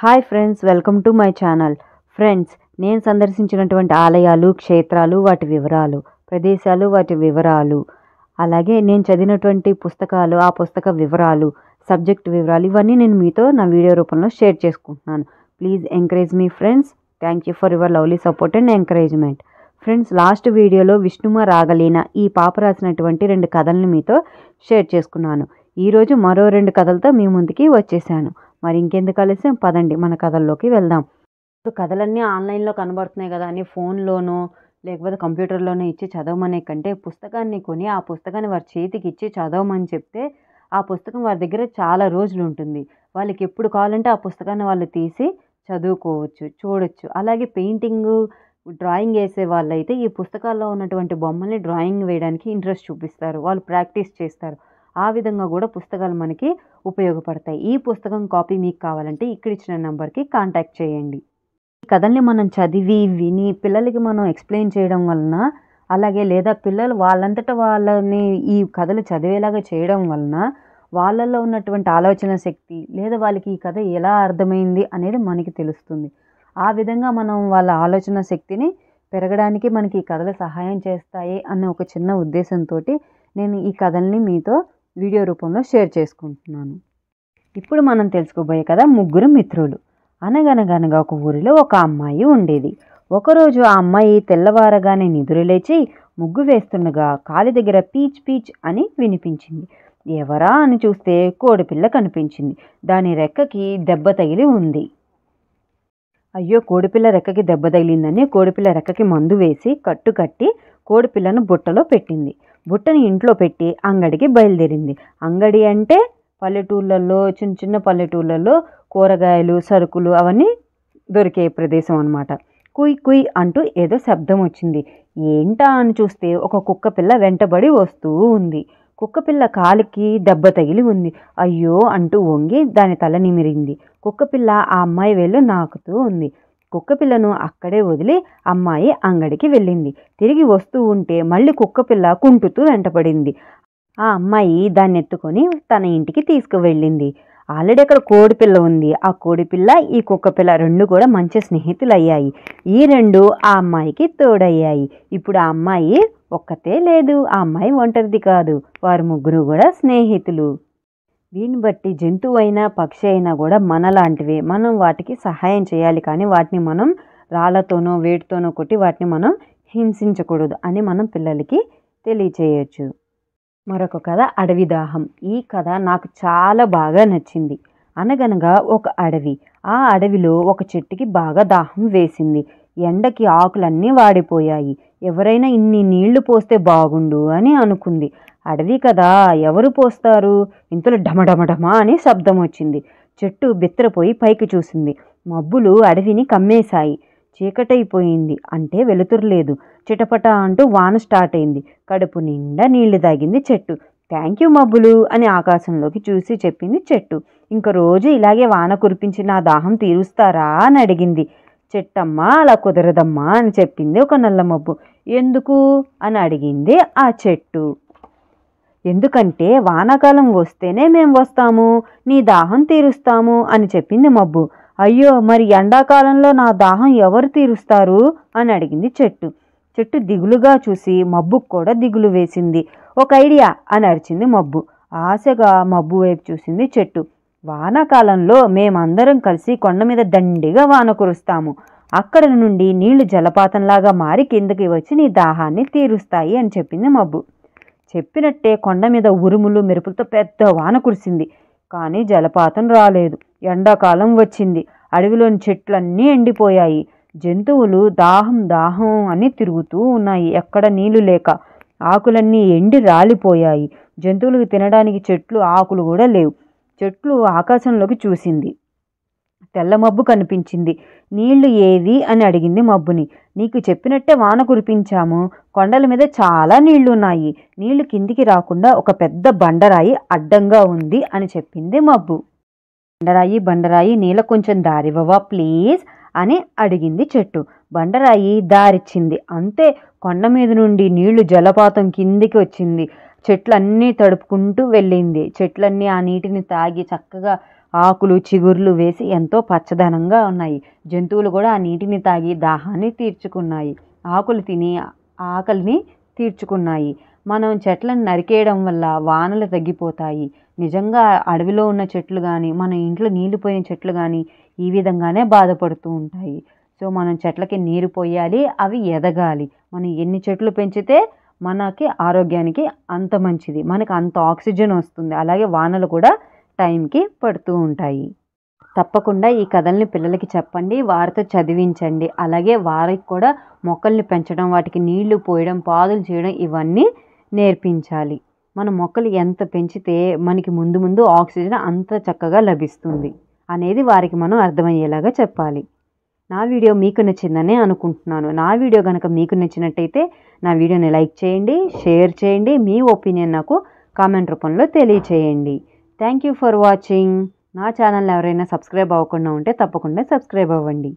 hi friends welcome to my channel friends నేను సందర్శించినటువంటి ఆలయాలు క్షేత్రాలు వాటి వివరాలు ప్రదేశాలు వాటి వివరాలు అలాగే నేను చదివినటువంటి పుస్తకాలు ఆ పుస్తక వివరాలు సబ్జెక్ట్ వివరాలు ఇవన్నీ నేను మీతో నా వీడియో రూపంలో షేర్ చేసుకుంటున్నాను please encourage me friends thank you for your lovely support and encouragement friends last వీడియోలో విష్ణుమ రాగలీన ఈ పాప రాసినటువంటి రెండు కథలను మీతో షేర్ చేసుకున్నాను ఈరోజు మరో రెండు కథలతో మీ ముందుకి వచ్చేసాను మరి ఇంకెందుకు ఆలస్యం పదండి మన కథల్లోకి వెళ్దాం ఇప్పుడు కథలన్నీ ఆన్లైన్లో కనబడుతున్నాయి కదా అని ఫోన్లోనో లేకపోతే కంప్యూటర్లోనో ఇచ్చి చదవమనే కంటే పుస్తకాన్ని కొని ఆ పుస్తకాన్ని వారి చేతికి ఇచ్చి చదవమని చెప్తే ఆ పుస్తకం వారి దగ్గర చాలా రోజులు ఉంటుంది వాళ్ళకి ఎప్పుడు కావాలంటే ఆ పుస్తకాన్ని వాళ్ళు తీసి చదువుకోవచ్చు చూడొచ్చు అలాగే పెయింటింగ్ డ్రాయింగ్ వేసే వాళ్ళైతే ఈ పుస్తకాల్లో ఉన్నటువంటి బొమ్మల్ని డ్రాయింగ్ వేయడానికి ఇంట్రెస్ట్ చూపిస్తారు వాళ్ళు ప్రాక్టీస్ చేస్తారు ఆ విధంగా కూడా పుస్తకాలు మనకి ఉపయోగపడతాయి ఈ పుస్తకం కాపీ మీకు కావాలంటే ఇక్కడ ఇచ్చిన నెంబర్కి కాంటాక్ట్ చేయండి ఈ కథల్ని మనం చదివి విని పిల్లలకి మనం ఎక్స్ప్లెయిన్ చేయడం వలన అలాగే లేదా పిల్లలు వాళ్ళంతట వాళ్ళని ఈ కథలు చదివేలాగా చేయడం వలన వాళ్ళల్లో ఉన్నటువంటి ఆలోచన శక్తి లేదా వాళ్ళకి ఈ కథ ఎలా అర్థమైంది అనేది మనకి తెలుస్తుంది ఆ విధంగా మనం వాళ్ళ ఆలోచన శక్తిని పెరగడానికి మనకి ఈ కథలు సహాయం చేస్తాయి అన్న ఒక చిన్న ఉద్దేశంతో నేను ఈ కథల్ని మీతో వీడియో రూపంలో షేర్ చేసుకుంటున్నాను ఇప్పుడు మనం తెలుసుకోబోయే కదా ముగ్గురు మిత్రులు అనగనగనగా ఒక ఊరిలో ఒక అమ్మాయి ఉండేది ఒకరోజు ఆ అమ్మాయి తెల్లవారగానే లేచి ముగ్గు వేస్తుండగా కాలి దగ్గర పీచ్ పీచ్ అని వినిపించింది ఎవరా అని చూస్తే కోడిపిల్ల కనిపించింది దాని రెక్కకి దెబ్బ తగిలి ఉంది అయ్యో కోడిపిల్ల రెక్కకి దెబ్బ తగిలిందని కోడిపిల్ల రెక్కకి మందు వేసి కట్టు కట్టి కోడిపిల్లను బుట్టలో పెట్టింది బుట్టని ఇంట్లో పెట్టి అంగడికి బయలుదేరింది అంగడి అంటే పల్లెటూళ్ళల్లో చిన్న చిన్న పల్లెటూళ్ళల్లో కూరగాయలు సరుకులు అవన్నీ దొరికే ప్రదేశం అనమాట కుయ్ కుయ్ అంటూ ఏదో శబ్దం వచ్చింది ఏంటా అని చూస్తే ఒక కుక్క పిల్ల వెంటబడి వస్తూ ఉంది కుక్కపిల్ల కాలికి దెబ్బ తగిలి ఉంది అయ్యో అంటూ వంగి దాని తల నిమిరింది కుక్కపిల్ల ఆ అమ్మాయి వేలు నాకుతూ ఉంది కుక్కపిల్లను అక్కడే వదిలి అమ్మాయి అంగడికి వెళ్ళింది తిరిగి వస్తూ ఉంటే మళ్ళీ కుక్కపిల్ల కుంటుతూ వెంటపడింది ఆ అమ్మాయి దాన్ని ఎత్తుకొని తన ఇంటికి తీసుకువెళ్ళింది ఆల్రెడీ అక్కడ కోడిపిల్ల ఉంది ఆ కోడిపిల్ల ఈ కుక్కపిల్ల రెండు కూడా మంచి స్నేహితులు అయ్యాయి ఈ రెండు ఆ అమ్మాయికి తోడయ్యాయి ఇప్పుడు ఆ అమ్మాయి ఒక్కతే లేదు ఆ అమ్మాయి ఒంటరిది కాదు వారు ముగ్గురు కూడా స్నేహితులు వీటిని బట్టి జంతువు అయినా పక్షి అయినా కూడా మనలాంటివే మనం వాటికి సహాయం చేయాలి కానీ వాటిని మనం రాళ్ళతోనో వేటితోనో కొట్టి వాటిని మనం హింసించకూడదు అని మనం పిల్లలకి తెలియచేయచ్చు మరొక కథ అడవి దాహం ఈ కథ నాకు చాలా బాగా నచ్చింది అనగనగా ఒక అడవి ఆ అడవిలో ఒక చెట్టుకి బాగా దాహం వేసింది ఎండకి ఆకులన్నీ వాడిపోయాయి ఎవరైనా ఇన్ని నీళ్లు పోస్తే బాగుండు అని అనుకుంది అడవి కదా ఎవరు పోస్తారు ఇంతలో ఢమఢమఢమా అని శబ్దం వచ్చింది చెట్టు బిత్తరపోయి పైకి చూసింది మబ్బులు అడవిని కమ్మేశాయి చీకటైపోయింది అంటే వెలుతురులేదు చిటపట అంటూ వాన స్టార్ట్ అయింది కడుపు నిండా నీళ్లు తాగింది చెట్టు థ్యాంక్ యూ మబ్బులు అని ఆకాశంలోకి చూసి చెప్పింది చెట్టు ఇంక రోజు ఇలాగే వాన కురిపించి నా దాహం తీరుస్తారా అని అడిగింది చెట్టమ్మా అలా కుదరదమ్మా అని చెప్పింది ఒక నల్ల మబ్బు ఎందుకు అని అడిగింది ఆ చెట్టు ఎందుకంటే వానాకాలం వస్తేనే మేం వస్తాము నీ దాహం తీరుస్తాము అని చెప్పింది మబ్బు అయ్యో మరి ఎండాకాలంలో నా దాహం ఎవరు తీరుస్తారు అని అడిగింది చెట్టు చెట్టు దిగులుగా చూసి మబ్బుకు కూడా దిగులు వేసింది ఒక ఐడియా అని అరిచింది మబ్బు ఆశగా మబ్బు వైపు చూసింది చెట్టు వానాకాలంలో మేమందరం కలిసి కొండ మీద దండిగా వాన కురుస్తాము అక్కడ నుండి నీళ్లు జలపాతంలాగా మారి కిందకి వచ్చి నీ దాహాన్ని తీరుస్తాయి అని చెప్పింది మబ్బు చెప్పినట్టే కొండ మీద ఉరుములు మెరుపులతో పెద్ద వాన కురిసింది కానీ జలపాతం రాలేదు ఎండాకాలం వచ్చింది అడవిలోని చెట్లన్నీ ఎండిపోయాయి జంతువులు దాహం దాహం అని తిరుగుతూ ఉన్నాయి ఎక్కడ నీళ్లు లేక ఆకులన్నీ ఎండి రాలిపోయాయి జంతువులకు తినడానికి చెట్లు ఆకులు కూడా లేవు చెట్లు ఆకాశంలోకి చూసింది తెల్ల మబ్బు కనిపించింది నీళ్లు ఏవి అని అడిగింది మబ్బుని నీకు చెప్పినట్టే వాన కురిపించాము కొండల మీద చాలా నీళ్లున్నాయి నీళ్లు కిందికి రాకుండా ఒక పెద్ద బండరాయి అడ్డంగా ఉంది అని చెప్పింది మబ్బు బండరాయి బండరాయి నీళ్ళ కొంచెం దారివ్వవా ప్లీజ్ అని అడిగింది చెట్టు బండరాయి దారిచ్చింది అంతే కొండ మీద నుండి నీళ్లు జలపాతం కిందికి వచ్చింది చెట్లన్నీ తడుపుకుంటూ వెళ్ళింది చెట్లన్నీ ఆ నీటిని తాగి చక్కగా ఆకులు చిగుర్లు వేసి ఎంతో పచ్చదనంగా ఉన్నాయి జంతువులు కూడా ఆ నీటిని తాగి దాహాన్ని తీర్చుకున్నాయి ఆకులు తిని ఆకలిని తీర్చుకున్నాయి మనం చెట్లను నరికేయడం వల్ల వానలు తగ్గిపోతాయి నిజంగా అడవిలో ఉన్న చెట్లు కానీ మన ఇంట్లో నీళ్ళు పోయిన చెట్లు కానీ ఈ విధంగానే బాధపడుతూ ఉంటాయి సో మనం చెట్లకి నీరు పోయాలి అవి ఎదగాలి మనం ఎన్ని చెట్లు పెంచితే మనకి ఆరోగ్యానికి అంత మంచిది మనకు అంత ఆక్సిజన్ వస్తుంది అలాగే వానలు కూడా టైంకి పడుతూ ఉంటాయి తప్పకుండా ఈ కథల్ని పిల్లలకి చెప్పండి వారితో చదివించండి అలాగే వారికి కూడా మొక్కల్ని పెంచడం వాటికి నీళ్లు పోయడం పాదులు చేయడం ఇవన్నీ నేర్పించాలి మన మొక్కలు ఎంత పెంచితే మనకి ముందు ముందు ఆక్సిజన్ అంత చక్కగా లభిస్తుంది అనేది వారికి మనం అర్థమయ్యేలాగా చెప్పాలి నా వీడియో మీకు నచ్చిందని అనుకుంటున్నాను నా వీడియో కనుక మీకు నచ్చినట్టయితే నా వీడియోని లైక్ చేయండి షేర్ చేయండి మీ ఒపీనియన్ నాకు కామెంట్ రూపంలో తెలియచేయండి థ్యాంక్ యూ ఫర్ వాచింగ్ నా ఛానల్ ఎవరైనా సబ్స్క్రైబ్ అవ్వకుండా ఉంటే తప్పకుండా సబ్స్క్రైబ్ అవ్వండి